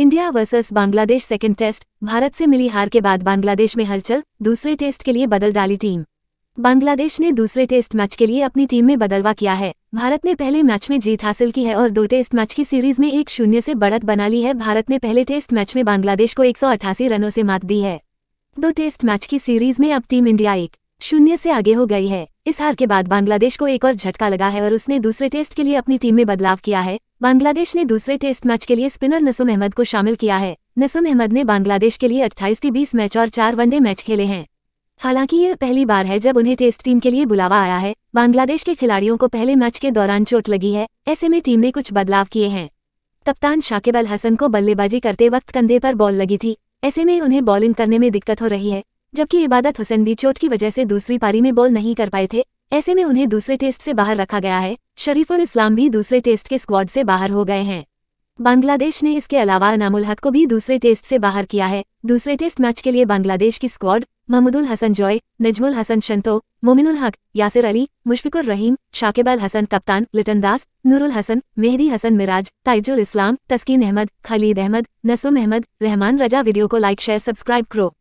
India versus Bangladesh second test Bharat से मिली हार के बाद बांग्लादेश में हलचल दूसरे टेस्ट के लिए बदल डाली टीम बांग्लादेश ने दूसरे टेस्ट मैच के लिए अपनी टीम में बदलवा किया है भारत ने पहले मैच में जीत हासिल की है और दो टेस्ट मैच की सीरीज में एक शून्य से बढ़त बना ली है भारत ने पहले टेस्ट मैच में बांग्लादेश को एक रनों से मात दी है दो टेस्ट मैच की सीरीज में अब टीम इंडिया एक शून्य से आगे हो गई है इस हार के बाद बांग्लादेश को एक और झटका लगा है और उसने दूसरे टेस्ट के लिए अपनी टीम में बदलाव किया है बांग्लादेश ने दूसरे टेस्ट मैच के लिए स्पिनर नसुम अहमद को शामिल किया है नसुम अहमद ने बांग्लादेश के लिए अट्ठाईस के बीस मैच और चार वनडे मैच खेले हैं हालांकि यह पहली बार है जब उन्हें टेस्ट टीम के लिए बुलावा आया है बांग्लादेश के खिलाड़ियों को पहले मैच के दौरान चोट लगी है ऐसे में टीम ने कुछ बदलाव किए हैं कप्तान शाकिब अल हसन को बल्लेबाजी करते वक्त कंधे पर बॉल लगी थी ऐसे में उन्हें बॉलिंग करने में दिक्कत हो रही है जबकि इबादत हुसैन भी चोट की वजह से दूसरी पारी में बॉल नहीं कर पाए थे ऐसे में उन्हें दूसरे टेस्ट से बाहर रखा गया है शरीफुल इस्लाम भी दूसरे टेस्ट के स्क्वाड से बाहर हो गए हैं बांग्लादेश ने इसके अलावा अनामुल हक को भी दूसरे टेस्ट से बाहर किया है दूसरे टेस्ट मैच के लिए बांग्लादेश की स्क्वाड महमूदुल हसन जॉय नजमुल हसन शंतो मोमिनुल हक यासिर अली मुशफिकुर रहीम शाकिब अल हसन कप्तान लिटन दास नूरुल हसन मेहदी हसन मिराज ताइजुल इस्लाम तस्कीन अहमद खलीद अहमद नसुम अहमद रहमान रजा वीडियो को लाइक शेयर सब्सक्राइब करो